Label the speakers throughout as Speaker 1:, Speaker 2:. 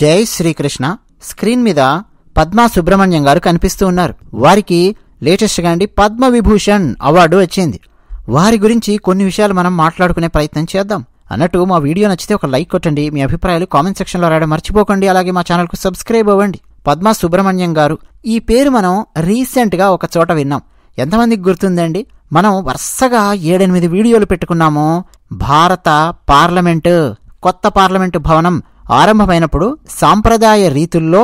Speaker 1: జై శ్రీకృష్ణ స్క్రీన్ మీద పద్మా సుబ్రహ్మణ్యం గారు కనిపిస్తూ ఉన్నారు వారికి లేటెస్ట్గా అండి పద్మ విభూషణ్ అవార్డు వచ్చింది వారి గురించి కొన్ని విషయాలు మనం మాట్లాడుకునే ప్రయత్నం చేద్దాం అన్నట్టు మా వీడియో నచ్చితే ఒక లైక్ కొట్టండి మీ అభిప్రాయాలు కామెంట్ సెక్షన్లో రాయడం మర్చిపోకండి అలాగే మా ఛానల్కు సబ్స్క్రైబ్ అవ్వండి పద్మా సుబ్రహ్మణ్యం గారు ఈ పేరు మనం రీసెంట్గా ఒక చోట విన్నాం ఎంతమందికి గుర్తుందండి మనం వరుసగా ఏడెనిమిది వీడియోలు పెట్టుకున్నాము భారత పార్లమెంటు కొత్త పార్లమెంటు భవనం ఆరంభమైనప్పుడు సాంప్రదాయ రీతుల్లో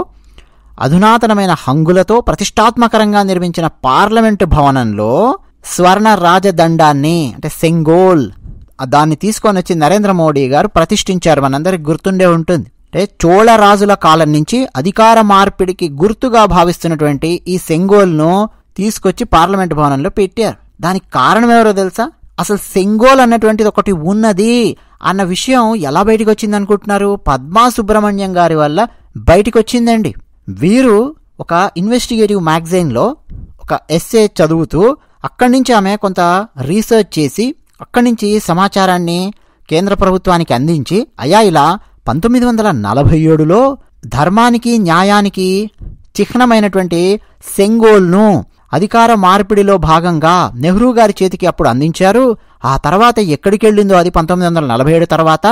Speaker 1: అధునాతనమైన హంగులతో ప్రతిష్టాత్మకరంగా నిర్మించిన పార్లమెంటు భవనంలో స్వర్ణ రాజదండాన్ని అంటే సెంగోల్ దాన్ని తీసుకొని వచ్చి నరేంద్ర మోడీ గారు ప్రతిష్ఠించారు మనందరికి గుర్తుండే ఉంటుంది అంటే చోళ రాజుల కాలం నుంచి అధికార మార్పిడికి గుర్తుగా భావిస్తున్నటువంటి ఈ సెంగోల్ను తీసుకొచ్చి పార్లమెంట్ భవనంలో పెట్టారు దానికి కారణం ఎవరో తెలుసా అసలు సెంగోల్ అన్నటువంటిది ఒకటి ఉన్నది అన్న విషయం ఎలా బయటకు వచ్చిందనుకుంటున్నారు పద్మా సుబ్రహ్మణ్యం గారి వల్ల బయటకు వచ్చిందండి వీరు ఒక ఇన్వెస్టిగేటివ్ మ్యాగజైన్లో ఒక ఎస్ఏ చదువుతూ అక్కడి నుంచి ఆమె కొంత రీసెర్చ్ చేసి అక్కడి నుంచి సమాచారాన్ని కేంద్ర ప్రభుత్వానికి అందించి అయా ఇలా పంతొమ్మిది వందల నలభై ఏడులో ధర్మానికి న్యాయానికి చిహ్నమైనటువంటి సెంగోల్ను అధికార మార్పిడిలో భాగంగా నెహ్రూ గారి చేతికి అప్పుడు అందించారు ఆ తర్వాత ఎక్కడికి వెళ్ళిందో అది పంతొమ్మిది వందల నలభై ఏడు తర్వాత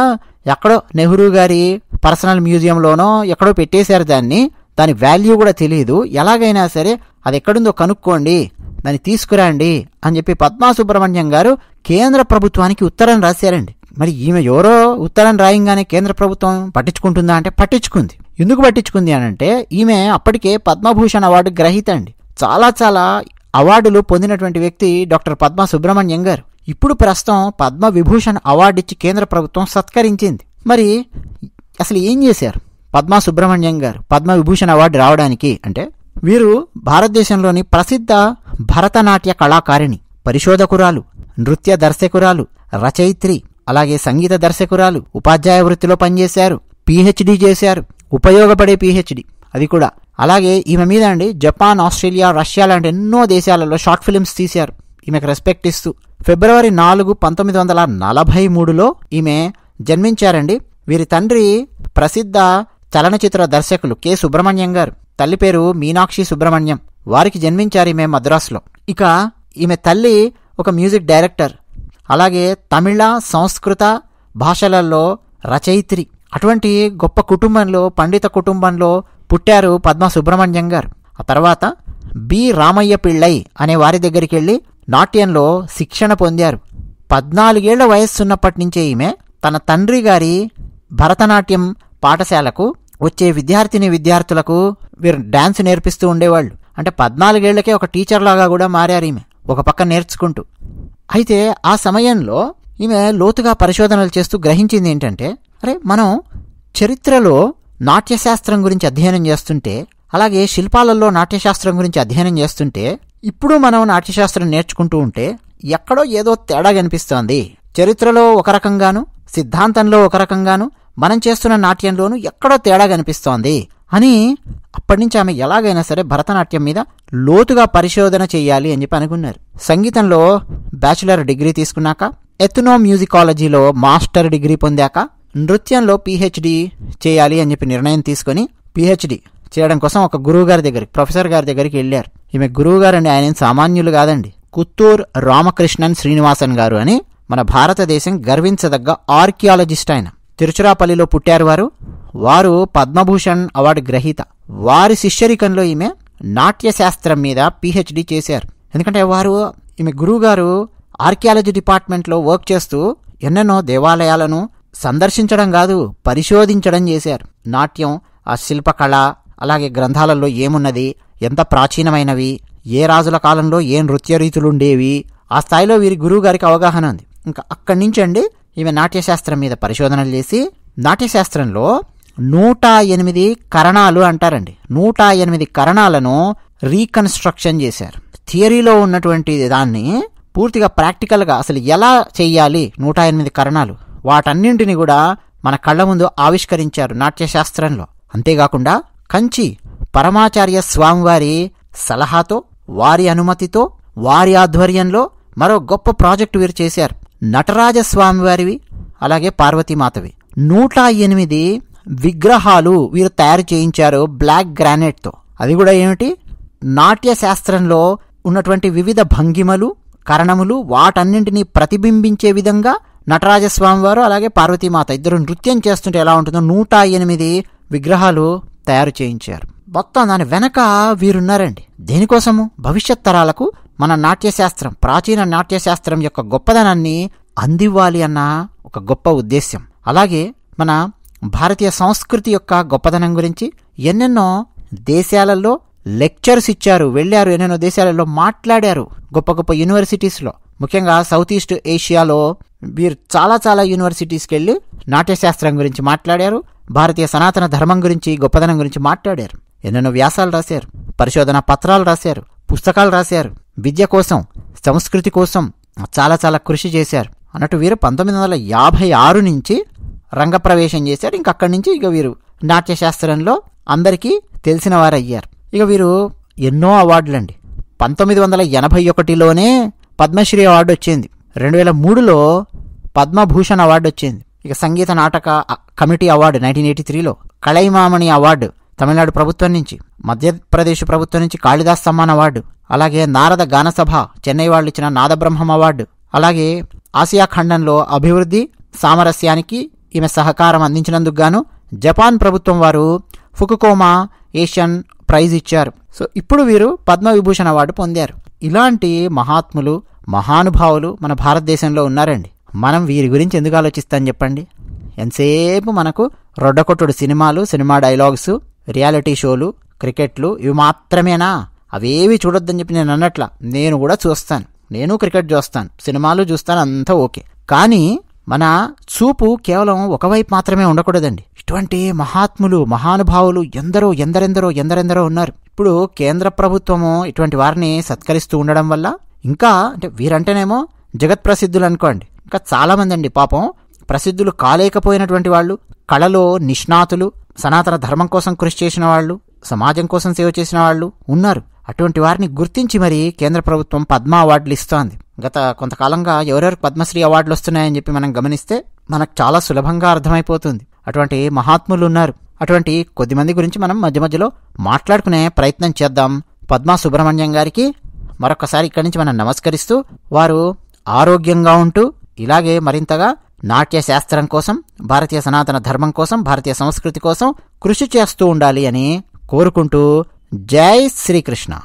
Speaker 1: ఎక్కడో నెహ్రూ గారి పర్సనల్ మ్యూజియంలోనో ఎక్కడో పెట్టేశారు దాన్ని దాని వాల్యూ కూడా తెలియదు ఎలాగైనా సరే అది ఎక్కడుందో కనుక్కోండి దాన్ని తీసుకురండి అని చెప్పి పద్మా సుబ్రహ్మణ్యం గారు కేంద్ర ప్రభుత్వానికి ఉత్తరం రాశారండి మరి ఈమె ఎవరో ఉత్తరం రాయంగానే కేంద్ర ప్రభుత్వం పట్టించుకుంటుందా అంటే పట్టించుకుంది ఎందుకు పట్టించుకుంది అని అంటే ఈమె అప్పటికే పద్మభూషణ్ అవార్డు గ్రహీత అండి చాలా చాలా అవార్డులు పొందినటువంటి వ్యక్తి డాక్టర్ పద్మ సుబ్రహ్మణ్యం గారు ఇప్పుడు ప్రస్తుతం పద్మ విభూషణ్ అవార్డు ఇచ్చి కేంద్ర ప్రభుత్వం సత్కరించింది మరి అసలు ఏం చేశారు పద్మా సుబ్రహ్మణ్యం గారు పద్మ విభూషణ్ అవార్డు రావడానికి అంటే వీరు భారతదేశంలోని ప్రసిద్ధ భరతనాట్య కళాకారిణి పరిశోధకురాలు నృత్య దర్శకురాలు రచయిత్రి అలాగే సంగీత దర్శకురాలు ఉపాధ్యాయ వృత్తిలో పనిచేశారు పీహెచ్డీ చేశారు ఉపయోగపడే పీహెచ్డీ అది కూడా అలాగే ఈమె మీద అండి జపాన్ ఆస్ట్రేలియా రష్యా లాంటి ఎన్నో దేశాలలో షార్ట్ ఫిలిమ్స్ తీశారు ఈమెకు రెస్పెక్ట్ ఇస్తూ ఫిబ్రవరి నాలుగు పంతొమ్మిది వందల నలభై మూడులో ఈమె జన్మించారండి వీరి తండ్రి ప్రసిద్ధ చలనచిత్ర దర్శకులు కె సుబ్రహ్మణ్యం గారు తల్లి పేరు మీనాక్షి సుబ్రహ్మణ్యం వారికి జన్మించారు ఈమె మద్రాసులో ఇక ఈమె తల్లి ఒక మ్యూజిక్ డైరెక్టర్ అలాగే తమిళ సంస్కృత భాషలలో రచయిత్రి అటువంటి గొప్ప కుటుంబంలో పండిత కుటుంబంలో పుట్టారు పద్మ సుబ్రహ్మణ్యం గారు ఆ తర్వాత బి రామయ్య పిళ్ళై అనే వారి దగ్గరికి వెళ్ళి నాట్యంలో శిక్షణ పొందారు పద్నాలుగేళ్ల వయస్సున్నప్పటి నుంచే ఈమె తన తండ్రి గారి భరతనాట్యం పాఠశాలకు వచ్చే విద్యార్థిని విద్యార్థులకు వీరు డాన్స్ నేర్పిస్తూ ఉండేవాళ్ళు అంటే పద్నాలుగేళ్లకే ఒక టీచర్లాగా కూడా మారారు ఈమె ఒక పక్క నేర్చుకుంటూ అయితే ఆ సమయంలో ఈమె లోతుగా పరిశోధనలు చేస్తూ గ్రహించింది ఏంటంటే అరే మనం చరిత్రలో నాట్యశాస్త్రం గురించి అధ్యయనం చేస్తుంటే అలాగే శిల్పాలలో నాట్యశాస్త్రం గురించి అధ్యయనం చేస్తుంటే ఇప్పుడు మనం నాట్యశాస్త్రం నేర్చుకుంటూ ఉంటే ఎక్కడో ఏదో తేడా కనిపిస్తోంది చరిత్రలో ఒక రకంగాను సిద్ధాంతంలో ఒక రకంగాను మనం చేస్తున్న నాట్యంలోనూ ఎక్కడో తేడా కనిపిస్తోంది అని అప్పటి నుంచి ఆమె ఎలాగైనా సరే భరతనాట్యం మీద లోతుగా పరిశోధన చేయాలి అని చెప్పి అనుకున్నారు సంగీతంలో బ్యాచులర్ డిగ్రీ తీసుకున్నాక ఎథ్నో మ్యూజికాలజీలో మాస్టర్ డిగ్రీ పొందాక నృత్యంలో పిహెచ్డి చేయాలి అని చెప్పి నిర్ణయం తీసుకొని పిహెచ్డి చేయడం కోసం ఒక గురువు గారి దగ్గరికి ప్రొఫెసర్ గారి దగ్గరికి వెళ్ళారు ఈమె గురువు గారు అండి ఆయన సామాన్యులు కాదండి కుత్తూరు రామకృష్ణన్ శ్రీనివాసన్ గారు అని మన భారతదేశం గర్వించదగ్గ ఆర్కియాలజిస్ట్ ఆయన తిరుచిరాపల్లిలో పుట్టారు వారు వారు పద్మభూషణ్ అవార్డు గ్రహీత వారి శిష్యరికంలో ఈమె నాట్యశాస్త్రం మీద పిహెచ్డి చేశారు ఎందుకంటే వారు ఈమె గురువుగారు ఆర్కియాలజీ డిపార్ట్మెంట్లో వర్క్ చేస్తూ ఎన్నెన్నో దేవాలయాలను సందర్శించడం కాదు పరిశోధించడం చేశారు నాట్యం ఆ శిల్పకళ అలాగే గ్రంథాలలో ఏమున్నది ఎంత ప్రాచీనమైనవి ఏ రాజుల కాలంలో ఏ నృత్య రీతులు ఉండేవి ఆ స్థాయిలో వీరి గురువు గారికి అవగాహన ఉంది ఇంకా అక్కడి నుంచి అండి ఈమె నాట్యశాస్త్రం మీద పరిశోధనలు చేసి నాట్యశాస్త్రంలో నూట ఎనిమిది కరణాలు అంటారండి నూట ఎనిమిది కరణాలను రీకన్స్ట్రక్షన్ చేశారు థియరీలో ఉన్నటువంటి దాన్ని పూర్తిగా ప్రాక్టికల్గా అసలు ఎలా చేయాలి నూట ఎనిమిది కరణాలు వాటన్నింటిని కూడా మన కళ్ళ ముందు ఆవిష్కరించారు నాట్యశాస్త్రంలో అంతేకాకుండా కంచి పరమాచార్య స్వామివారి సలహాతో వారి అనుమతితో వారి ఆధ్వర్యంలో మరో గొప్ప ప్రాజెక్టు వీరు చేశారు నటరాజ స్వామివారివి అలాగే పార్వతీమాతవి నూట ఎనిమిది విగ్రహాలు వీరు తయారు చేయించారు బ్లాక్ గ్రానైట్తో అది కూడా ఏమిటి నాట్య శాస్త్రంలో ఉన్నటువంటి వివిధ భంగిమలు కరణములు వాటన్నింటినీ ప్రతిబింబించే విధంగా నటరాజస్వామి వారు అలాగే పార్వతీమాత ఇద్దరు నృత్యం చేస్తుంటే ఎలా ఉంటుందో నూట ఎనిమిది విగ్రహాలు తయారు చేయించారు మొత్తం దాని వెనక వీరున్నారండి దేనికోసము భవిష్యత్ తరాలకు మన నాట్యశాస్త్రం ప్రాచీన నాట్యశాస్త్రం యొక్క గొప్పదనాన్ని అందివ్వాలి అన్న ఒక గొప్ప ఉద్దేశ్యం అలాగే మన భారతీయ సంస్కృతి యొక్క గొప్పదనం గురించి ఎన్నెన్నో దేశాలలో లెక్చర్స్ ఇచ్చారు వెళ్ళారు ఎన్నెన్నో దేశాలలో మాట్లాడారు గొప్ప గొప్ప యూనివర్సిటీస్లో ముఖ్యంగా సౌత్ ఈస్ట్ ఏషియాలో వీరు చాలా చాలా యూనివర్సిటీస్కి వెళ్ళి నాట్యశాస్త్రం గురించి మాట్లాడారు భారతీయ సనాతన ధర్మం గురించి గొప్పదనం గురించి మాట్లాడారు ఎన్నెన్నో వ్యాసాలు రాశారు పరిశోధన పత్రాలు రాశారు పుస్తకాలు రాశారు విద్య కోసం సంస్కృతి కోసం చాలా చాలా కృషి చేశారు అన్నట్టు వీరు పంతొమ్మిది వందల యాభై ఆరు నుంచి రంగప్రవేశం చేశారు ఇంక అక్కడి నుంచి ఇక వీరు నాట్యశాస్త్రంలో అందరికీ తెలిసిన అయ్యారు ఇక వీరు ఎన్నో అవార్డులండి పంతొమ్మిది వందల ఎనభై ఒకటిలోనే పద్మశ్రీ అవార్డు వచ్చింది రెండు వేల మూడులో పద్మభూషణ్ అవార్డు వచ్చింది ఇక సంగీత నాటక కమిటీ అవార్డు నైన్టీన్ ఎయిటీ త్రీలో కళైమామణి అవార్డు తమిళనాడు ప్రభుత్వం నుంచి మధ్యప్రదేశ్ ప్రభుత్వం నుంచి కాళిదాస్ సమ్మాన్ అవార్డు అలాగే నారద గానసభ చెన్నై వాళ్ళు ఇచ్చిన నాదబ్రహ్మం అవార్డు అలాగే ఆసియా ఖండంలో అభివృద్ధి సామరస్యానికి ఈమె సహకారం అందించినందుకు గాను జపాన్ ప్రభుత్వం వారు ఫుకుకోమా ఏషియన్ ప్రైజ్ ఇచ్చారు సో ఇప్పుడు వీరు పద్మవిభూషణ్ అవార్డు పొందారు ఇలాంటి మహాత్ములు మహానుభావులు మన భారతదేశంలో ఉన్నారండి మనం వీరి గురించి ఎందుకు ఆలోచిస్తాం చెప్పండి ఎంతసేపు మనకు రొడ్డకొట్టుడు సినిమాలు సినిమా డైలాగ్స్ రియాలిటీ షోలు క్రికెట్లు ఇవి మాత్రమేనా అవేవి చూడొద్దని చెప్పి నేను అన్నట్ల నేను కూడా చూస్తాను నేను క్రికెట్ చూస్తాను సినిమాలు చూస్తాను అంతా ఓకే కానీ మన చూపు కేవలం ఒకవైపు మాత్రమే ఉండకూడదండి ఇటువంటి మహాత్ములు మహానుభావులు ఎందరో ఎందరెందరో ఎందరెందరో ఉన్నారు ఇప్పుడు కేంద్ర ప్రభుత్వము ఇటువంటి వారిని సత్కరిస్తూ ఉండడం వల్ల ఇంకా అంటే వీరంటేనేమో జగత్ ప్రసిద్ధులు అనుకోండి ఇంకా చాలామంది అండి పాపం ప్రసిద్ధులు కాలేకపోయినటువంటి వాళ్ళు కళలో నిష్ణాతులు సనాతన ధర్మం కోసం కృషి చేసిన వాళ్ళు సమాజం కోసం సేవ చేసిన వాళ్ళు ఉన్నారు అటువంటి వారిని గుర్తించి మరి కేంద్ర ప్రభుత్వం పద్మ అవార్డులు ఇస్తోంది గత కొంతకాలంగా ఎవరెవరు పద్మశ్రీ అవార్డులు వస్తున్నాయని చెప్పి మనం గమనిస్తే మనకు చాలా సులభంగా అర్థమైపోతుంది అటువంటి మహాత్ములు ఉన్నారు అటువంటి కొద్దిమంది గురించి మనం మధ్య మధ్యలో మాట్లాడుకునే ప్రయత్నం చేద్దాం పద్మా సుబ్రహ్మణ్యం గారికి మరొకసారి ఇక్కడి నుంచి మనం నమస్కరిస్తూ వారు ఆరోగ్యంగా ఉంటూ ఇలాగే మరింతగా నాట్య శాస్త్రం కోసం భారతీయ సనాతన ధర్మం కోసం భారతీయ సంస్కృతి కోసం కృషి చేస్తూ ఉండాలి అని కోరుకుంటూ జై శ్రీకృష్ణ